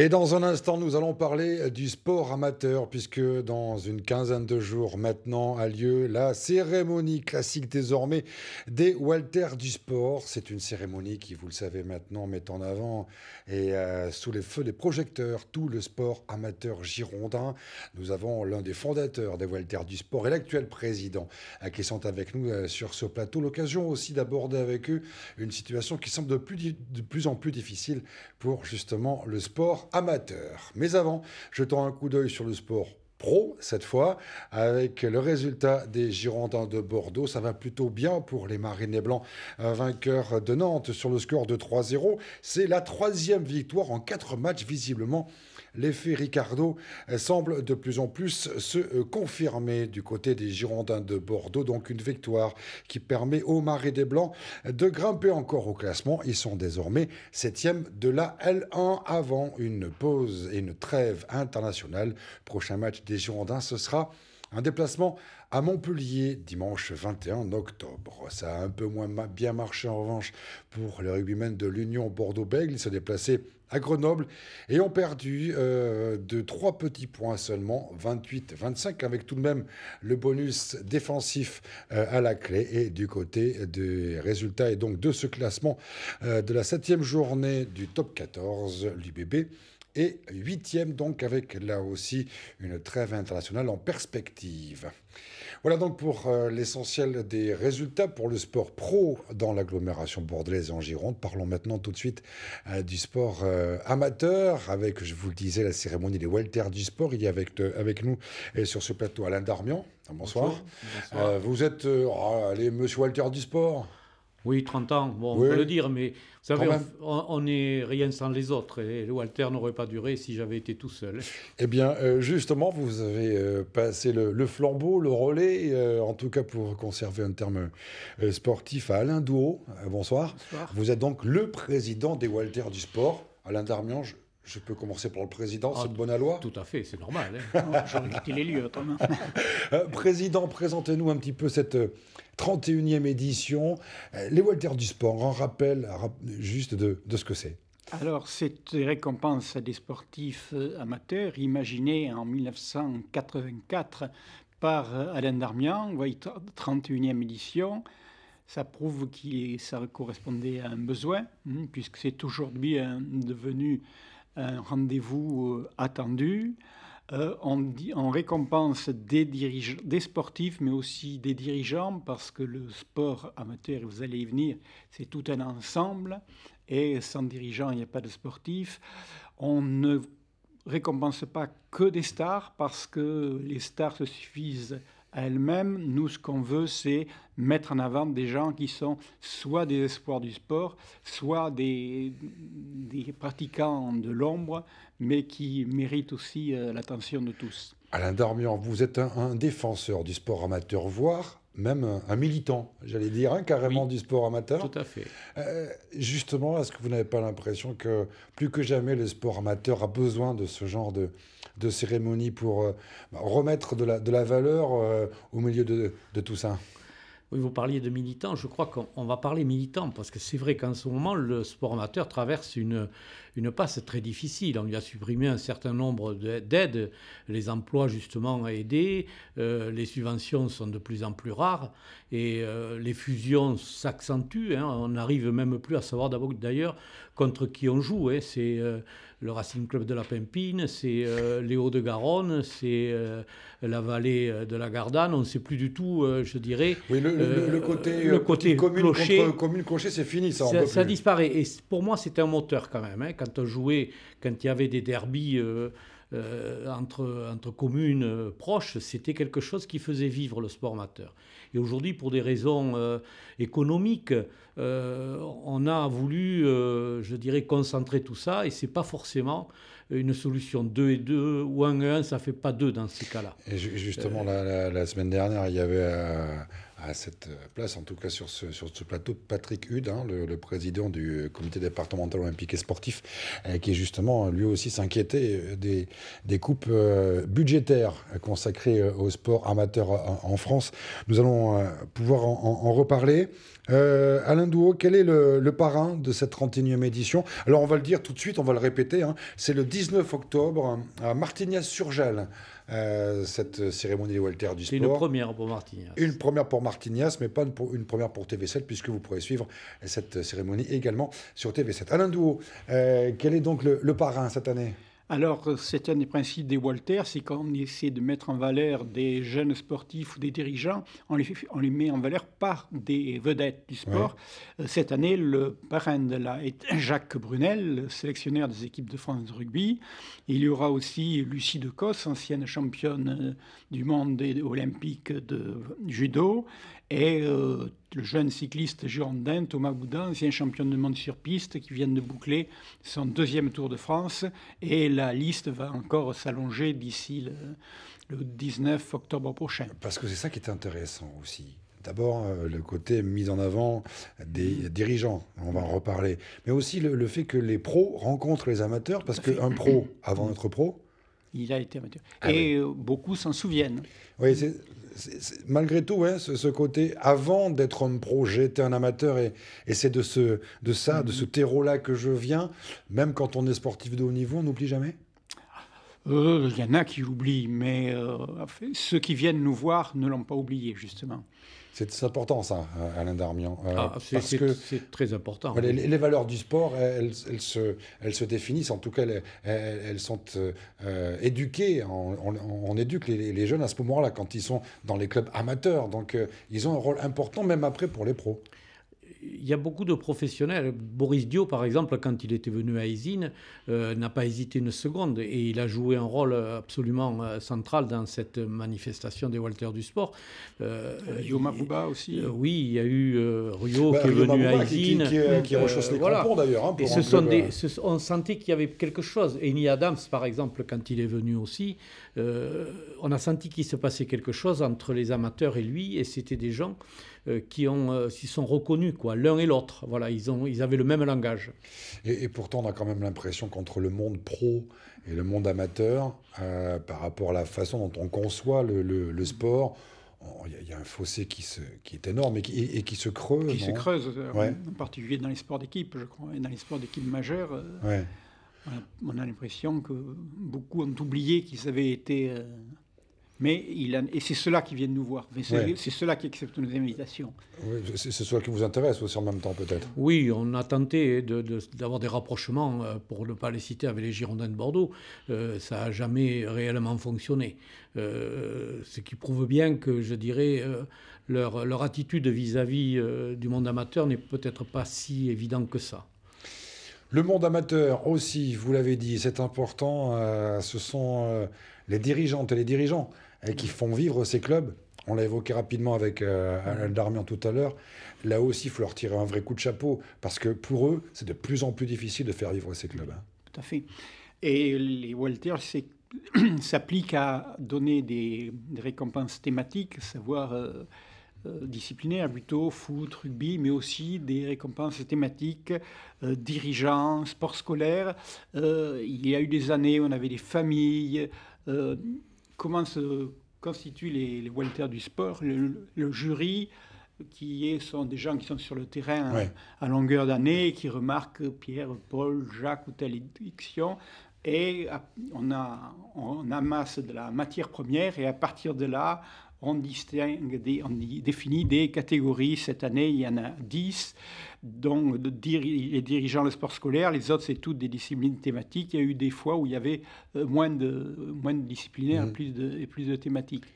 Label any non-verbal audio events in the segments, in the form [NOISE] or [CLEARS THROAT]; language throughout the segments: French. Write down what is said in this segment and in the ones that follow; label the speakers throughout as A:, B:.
A: Et dans un instant, nous allons parler du sport amateur, puisque dans une quinzaine de jours maintenant a lieu la cérémonie classique désormais des Walters du sport. C'est une cérémonie qui, vous le savez maintenant, met en avant et euh, sous les feux des projecteurs tout le sport amateur girondin. Nous avons l'un des fondateurs des Walters du sport et l'actuel président euh, qui sont avec nous euh, sur ce plateau. L'occasion aussi d'aborder avec eux une situation qui semble de plus, de plus en plus difficile pour justement le sport amateur. Mais avant, jetons un coup d'œil sur le sport pro cette fois, avec le résultat des Girondins de Bordeaux. Ça va plutôt bien pour les Marinés Blancs, euh, vainqueurs de Nantes sur le score de 3-0. C'est la troisième victoire en quatre matchs visiblement L'effet Ricardo euh, semble de plus en plus se euh, confirmer du côté des Girondins de Bordeaux, donc une victoire qui permet aux Marais des Blancs de grimper encore au classement. Ils sont désormais septièmes de la L1 avant une pause et une trêve internationale. Prochain match des Girondins, ce sera un déplacement à Montpellier dimanche 21 octobre. Ça a un peu moins bien marché en revanche pour les rugbymen de l'Union Bordeaux-Bègles. Ils se déplaçaient à Grenoble et ont perdu euh, de trois petits points seulement, 28-25, avec tout de même le bonus défensif euh, à la clé. Et du côté des résultats et donc de ce classement euh, de la septième journée du top 14, l'UBB et huitième donc avec là aussi une trêve internationale en perspective. Voilà donc pour euh, l'essentiel des résultats pour le sport pro dans l'agglomération bordelaise en Gironde. Parlons maintenant tout de suite euh, du sport euh, amateur avec, je vous le disais, la cérémonie des Walter du sport. Il y a avec, avec nous et sur ce plateau Alain Darmian. Bonsoir. vous êtes, oh, allez, monsieur Walter du sport. Oui, 30 ans, bon, on peut le dire, mais vous savez,
B: on n'est rien sans les autres. Et Walter n'aurait pas duré si j'avais été tout seul.
A: Eh bien, euh, justement, vous avez euh, passé le, flambeau, le relais, euh, en tout cas pour conserver un terme sportif, à Alain Douau. bonsoir. bonsoir. Vous êtes donc le président des Walters du sport. Alain Darmiange, je peux commencer par le président, ah, c'est de bonne loi Tout
C: à fait, c'est normal. Hein. J'aurais quitté les lieux autrement. [LAUGHS]
A: Euh, président, présentez-nous un petit peu cette 31e euh, édition. Euh, les Walters du sport, un rappel juste de, ce que c'est.
C: Alors, cette récompense à des sportifs amateurs, imaginée en 1984 par Alain Darmian, 31e édition, ça prouve que ça correspondait à un besoin, hein, puisque c'est aujourd'hui hein, devenu un rendez-vous euh, attendu. Euh, on, récompense des, sportifs, mais aussi des dirigeants, parce que le sport amateur, vous allez y venir, c'est tout un ensemble, et sans dirigeants, il n'y a pas de sportifs. On ne récompense pas que des stars, parce que les stars se suffisent à elles-mêmes. Nous, ce qu'on veut, c'est mettre en avant des gens qui sont soit des espoirs du sport, soit des, pratiquants de l'ombre, mais qui méritent
A: aussi euh, l'attention de tous. Alain Darmian, vous êtes un, défenseur du sport amateur, voire même un, militant, j'allais dire, hein, carrément du sport amateur. Tout à fait. Euh, justement, est-ce que vous n'avez pas l'impression que plus que jamais le sport amateur a besoin de ce genre de, de cérémonie pour euh, remettre de la, de la valeur au milieu de, de tout ça
B: oui, vous parliez de militants. Je crois qu'on va parler militants parce que c'est vrai qu'en ce moment, le sport amateur traverse une, une passe très difficile. On lui a supprimé un certain nombre d'aides, les emplois justement aidés, euh, les subventions sont de plus en plus rares et euh, les fusions s'accentuent. Hein. On n'arrive même plus à savoir d'ailleurs contre qui on joue. Hein. Euh, le Racing Club de la Pimpine, c'est euh, les Hauts-de-Garonne, c'est euh, la vallée euh, de la Gardanne. On ne sait plus du tout, je dirais. Oui, le, côté, le côté commune clocher, commune c'est fini, ça. Ça, disparaît. Et pour moi, c'était un moteur quand même. Hein. quand on jouait, quand il y avait des derbies. Euh, entre, entre communes euh, proches, c'était quelque chose qui faisait vivre le sport amateur. Et aujourd'hui, pour des raisons euh, économiques, on a voulu, je dirais, concentrer tout ça, et c'est pas forcément une solution. 2 et 2 ou un et 1, ça fait pas deux dans ces cas-là. Et justement,
A: la, semaine dernière, il y avait à cette euh, place, en tout cas sur ce, sur ce plateau, Patrick Hude, hein, le, président du euh, comité départemental olympique et sportif, euh, qui justement lui aussi s'inquiétait des, coupes budgétaires consacrées au sport amateur en, France. Nous allons pouvoir en, reparler. Alain Douault, quel est le, parrain de cette 31e édition Alors on va le dire tout de suite, on va le répéter, hein. c'est le 19 octobre hein, à Martignas-sur-Gel. Euh, cette cérémonie Walter du sport. une première pour Martignas. Une première pour Martinias mais pas une, première pour TV7, puisque vous pourrez suivre cette cérémonie également sur TV7. Alain Douau, euh, quel est donc le parrain cette année
C: alors, euh, c'est un des principes des Walters, c'est quand on essaie de mettre en valeur des jeunes sportifs ou des dirigeants, on les, met en valeur par des vedettes du sport. Euh, cette année, le parrain de la est Jacques Brunel, sélectionneur des équipes de France de rugby. Il y aura aussi Lucie Decosse, ancienne championne euh, du monde olympique de judo et euh, le jeune cycliste girondin Thomas Boudin, ancien champion du monde sur piste, qui vient de boucler son deuxième Tour de France. Et la liste va encore s'allonger d'ici le, 19 octobre prochain.
A: Parce que c'est ça qui est intéressant aussi. D'abord, euh, le côté mise en avant des mm. dirigeants, on va en reparler. Mais aussi le, fait que les pros rencontrent les amateurs, parce qu'un pro, avant notre pro,
C: il a été amateur. Ah et euh, beaucoup s'en souviennent.
A: Oui, c'est malgré tout, hein, ce, côté, avant d'être un pro, j'étais un amateur et, c'est de, ce, de ça, de mm-hmm. ce terreau-là que je viens. Même quand on est sportif de haut niveau, on n'oublie jamais
C: ah, euh, il y en a qui l'oublient, mais euh, ceux qui viennent nous voir ne l'ont pas oublié, justement.
A: C'est important ça, euh, Alain Darmian. Euh, ah, c'est très important. Les, valeurs du sport, elles, se, définissent, en tout cas, elles, sont euh, éduquées. On, éduque les, jeunes à ce moment-là, quand ils sont dans les clubs amateurs. Donc, ils ont un rôle important, même après, pour les pros il y a beaucoup de professionnels. Boris
B: Dio, par exemple, quand il était venu à Isine, euh, n'a pas hésité une seconde et il a joué un rôle absolument euh, central dans cette manifestation des Walters du sport. Euh, Yoma Bouba aussi. oui, il y a eu Rio bah, qui est venu à Isine. Qui, qui, qui, qui rechausse les d'ailleurs. Hein, on sentait qu'il y avait quelque chose. Eni Adams, par exemple, quand il est venu aussi, on a senti qu'il se passait quelque chose entre les amateurs et lui et c'était des gens euh, qui ont, euh, s'y sont reconnus, quoi, l'un et l'autre. Voilà, ils, ont, ils avaient le même
A: langage. Et, pourtant, on a quand même l'impression qu'entre le monde pro et le monde amateur, euh, par rapport à la façon dont on conçoit le, sport, il y, a un fossé qui, se, qui est énorme et qui, et, qui se creuse. Qui se creuse, en,
C: particulier dans les sports d'équipe, je crois, et dans les sports d'équipe majeure. On a, l'impression que beaucoup ont oublié qu'ils avaient été mais et c'est ceux-là qui viennent nous voir. C'est cela ceux-là
B: qui acceptent nos invitations.
A: c'est ceux-là qui vous intéressent aussi en même temps, peut-être.
B: Oui, on a tenté d'avoir des rapprochements, euh, pour ne pas les citer, avec les Girondins de Bordeaux. Euh, ça n'a jamais réellement fonctionné. Euh, ce qui prouve bien que, je dirais, leur, attitude vis-à-vis -vis, du monde amateur n'est peut-être pas si évidente que ça.
A: Le monde amateur aussi, vous l'avez dit, c'est important. ce sont les dirigeantes et les dirigeants et qui font vivre ces clubs. On l'a évoqué rapidement avec euh, Alain Darmian tout à l'heure. Là aussi, il faut leur tirer un vrai coup de chapeau, parce que pour eux, c'est de plus en plus difficile de faire vivre ces clubs. Hein.
C: Tout à fait. Et les Walters [CLEARS THROAT] s'appliquent à donner des, récompenses thématiques, savoir euh, euh disciplinaires hein, plutôt, foot, rugby, mais aussi des récompenses thématiques, euh, dirigeants, sport scolaire. Euh, il y a eu des années où on avait des familles comment se constituent les, les du sport, le, jury qui est, sont des gens qui sont sur le terrain à, longueur d'année, qui remarquent Pierre, Paul, Jacques ou telle diction. Et on, a, on amasse de la matière première et à partir de là, on, distingue on définit des catégories. Cette année, il y en a 10. Donc, les dirigeants le sport scolaire, les autres, c'est toutes des disciplines thématiques. Il y a eu des fois où il y avait euh, moins de, moins de disciplinaires mmh. plus et plus de thématiques.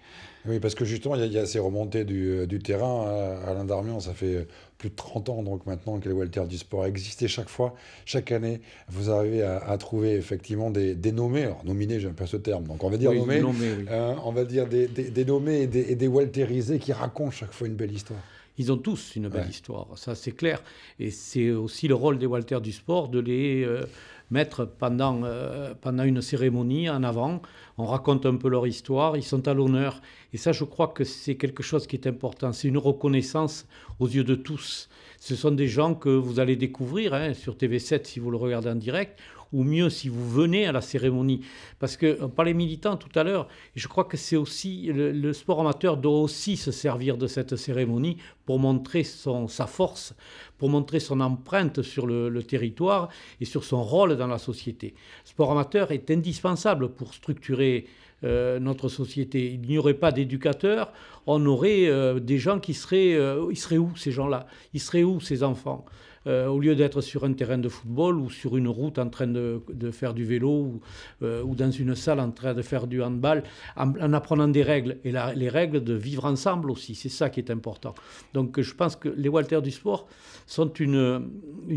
A: Oui, parce que justement, il y, a, ces remontées du, euh, terrain. Euh, Alain Darmion, ça fait plus de 30 ans donc maintenant que les Walter du sport existaient chaque fois, chaque année, vous arrivez à, trouver effectivement des, nommés, alors nominés, j'aime pas ce terme, donc on va dire nommés, on va dire des, nommés et des, walterisés qui racontent chaque fois une belle histoire.
B: Ils ont tous une belle histoire, ça c'est clair. Et c'est aussi le rôle des Walter du sport de les euh, mettre pendant, euh, pendant une cérémonie en avant. On raconte un peu leur histoire, ils sont à l'honneur. Et ça, je crois que c'est quelque chose qui est important. C'est une reconnaissance aux yeux de tous. Ce sont des gens que vous allez découvrir hein, sur TV7 si vous le regardez en direct ou mieux si vous venez à la cérémonie. Parce que, on parlait militants tout à l'heure, je crois que c'est aussi, le, sport amateur doit aussi se servir de cette cérémonie pour montrer son, sa force, pour montrer son empreinte sur le, territoire et sur son rôle dans la société. Le sport amateur est indispensable pour structurer euh, notre société. Il n'y aurait pas d'éducateurs, on aurait euh, des gens qui seraient... Euh, ils seraient où ces gens-là Ils seraient où ces enfants euh, au lieu d'être sur un terrain de football ou sur une route en train de, faire du vélo euh, ou, dans une salle en train de faire du handball, en, apprenant des règles et les règles de vivre ensemble aussi. C'est ça qui est important. Donc je pense que les Walters du sport sont une,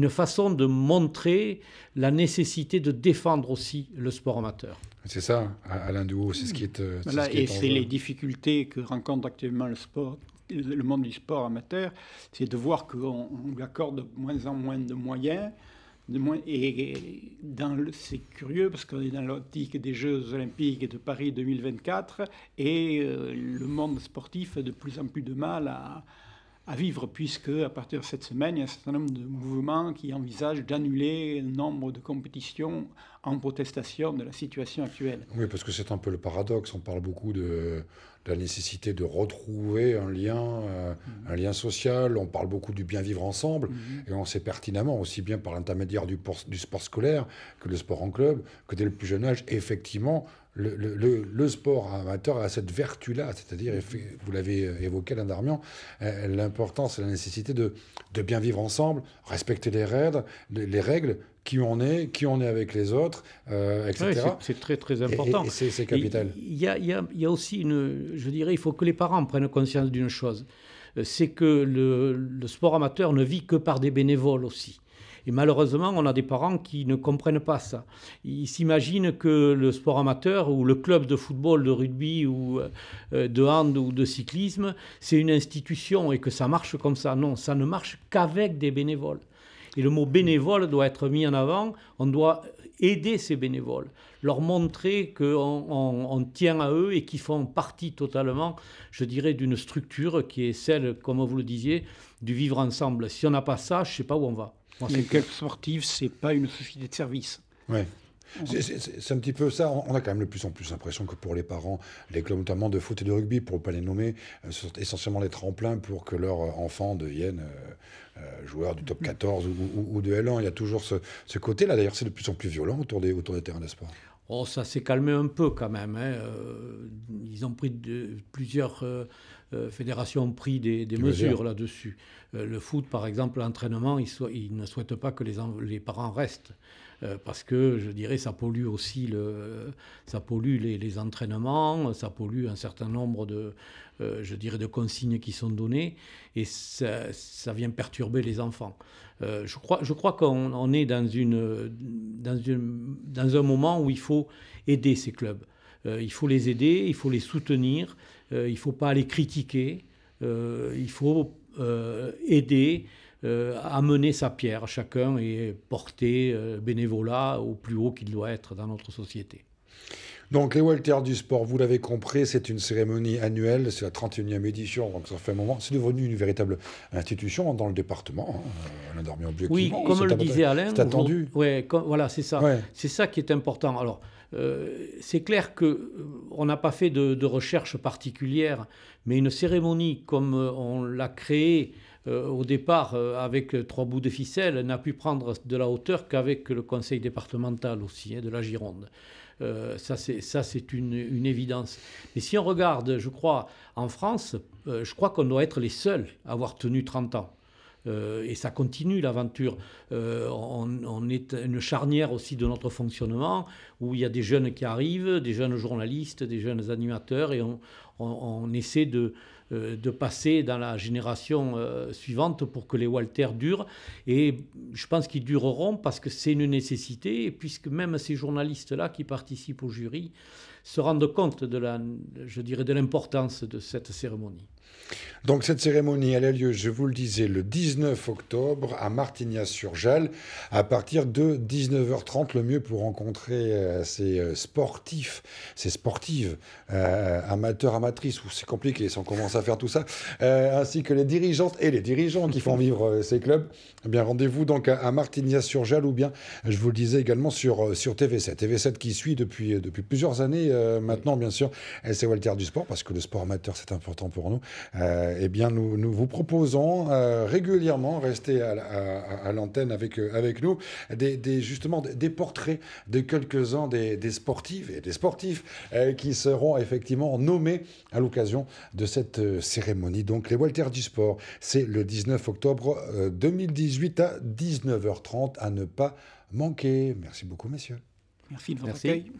B: façon de montrer la nécessité de défendre aussi le sport amateur.
A: C'est ça, Alain Douault, c'est euh, ce qui est. et c'est les
C: difficultés que rencontre actuellement le sport le monde du sport amateur, c'est de voir qu'on lui accorde de moins en moins de moyens. De moins, et dans c'est curieux parce qu'on est dans l'optique des Jeux Olympiques de Paris 2024 et euh, le monde sportif a de plus en plus de mal à, à vivre, puisque à partir de cette semaine, il y a un certain nombre de mouvements qui envisagent d'annuler nombre de compétitions en protestation de la situation actuelle.
A: Oui, parce que c'est un peu le paradoxe. On parle beaucoup de, la nécessité de retrouver un lien, euh, un lien social. On parle beaucoup du bien vivre ensemble, mhm. et on sait pertinemment, aussi bien par l'intermédiaire du, du sport scolaire que le sport en club, que dès le plus jeune âge, effectivement, le, sport amateur a cette vertu-là, c'est-à-dire, vous l'avez euh, évoqué, Alain euh, l'importance et la nécessité de, bien vivre ensemble, respecter les règles, les, règles, qui on est, qui on est avec les autres, euh, etc. c'est très très important. c'est capital.
B: Il y a, aussi une, je dirais, il faut que les parents prennent conscience d'une chose, c'est que le sport amateur ne vit que par des bénévoles aussi. Et malheureusement, on a des parents qui ne comprennent pas ça. Ils s'imaginent que le sport amateur ou le club de football, de rugby ou euh, de hand ou de cyclisme, c'est une institution et que ça marche comme ça. Non, ça ne marche qu'avec des bénévoles. Et le mot bénévole doit être mis en avant. On doit aider ces bénévoles, leur montrer qu'on on, tient à eux et qu'ils font partie totalement, je dirais, d'une structure qui est celle, comme vous le disiez, du vivre ensemble. Si on n'a pas ça, je ne sais pas où on va. En sportifs, ce c'est pas une société de service. C'est
A: un petit peu ça. On a quand même de plus en plus l'impression que pour les parents, les clubs notamment de foot et de rugby, pour ne pas les nommer, euh, sont essentiellement les tremplins pour que leurs euh, enfants deviennent euh, joueurs du top 14 ou, de L1. Il y a toujours ce, côté-là. D'ailleurs, c'est de plus en plus violent autour des, autour des terrains de
B: Oh, ça s'est calmé un peu quand même. Hein. Euh, ils ont pris de, plusieurs euh, euh, fédérations ont pris des, mesures là-dessus. le foot, par exemple, l'entraînement, ils, ne souhaitent pas que les, parents restent. parce que, je dirais, ça pollue aussi le, ça pollue les, entraînements, ça pollue un certain nombre de, je dirais, de consignes qui sont données, et ça, vient perturber les enfants. je crois, je crois qu'on est dans une, dans, un moment où il faut aider ces clubs. Euh, il faut les aider, il faut les soutenir, euh, il ne faut pas les critiquer, euh, il faut aider, amener sa pierre chacun et
A: porter
B: bénévolat au plus haut
A: qu'il doit être dans notre société. Donc les Walters du sport, vous l'avez compris, c'est une cérémonie annuelle, c'est la 31e édition, donc ça fait un moment. C'est devenu une véritable institution dans le département, hein, euh, Oui, comme le disait Alain, c'est attendu.
B: Oui, voilà, c'est ça. C'est ça qui est important. Alors, euh, c'est clair qu'on euh, on n'a pas fait de, recherche particulière, mais une cérémonie comme on l'a créée au départ avec trois bouts de ficelle n'a pu prendre de la hauteur qu'avec le conseil départemental aussi hein, de la Gironde. Euh, ça, c'est une, évidence. Mais si on regarde, je crois, en France, euh, je crois qu'on doit être les seuls à avoir tenu 30 ans. Euh, et ça continue l'aventure. on, est une charnière aussi de notre fonctionnement où il y a des jeunes qui arrivent, des jeunes journalistes, des jeunes animateurs, et on essaie de, euh, de passer dans la génération euh, suivante pour que les Walters durent. Et je pense qu'ils dureront parce que c'est une nécessité, puisque même ces journalistes-là qui participent au jury se rendent compte de de l'importance de cette cérémonie.
A: Donc cette cérémonie, elle a lieu, je vous le disais, le 19 octobre à Martignas-sur-Jalles à partir de 19h30, le mieux pour rencontrer euh, ces euh, sportifs, ces sportives, euh, amateurs, amatrices, où c'est compliqué si on commence à faire tout ça, ainsi que les dirigeantes et les dirigeants qui font vivre ces clubs. Eh bien rendez-vous donc à, Martignas-sur-Jalles ou bien, je vous le disais également, sur, sur TV7. TV7 qui suit depuis, depuis plusieurs années maintenant, bien sûr, c'est Walter du Sport, parce que le sport amateur, c'est important pour nous. Euh, eh bien, nous, vous proposons euh, régulièrement, restez à, l'antenne avec, euh, avec nous, des, justement des portraits de quelques-uns des, des et des sportifs qui seront effectivement nommés à l'occasion de cette cérémonie. Donc, les Walter du Sport, c'est le 19 octobre 2018 à 19h30 à ne pas manquer. Merci beaucoup, messieurs. Merci de votre accueil.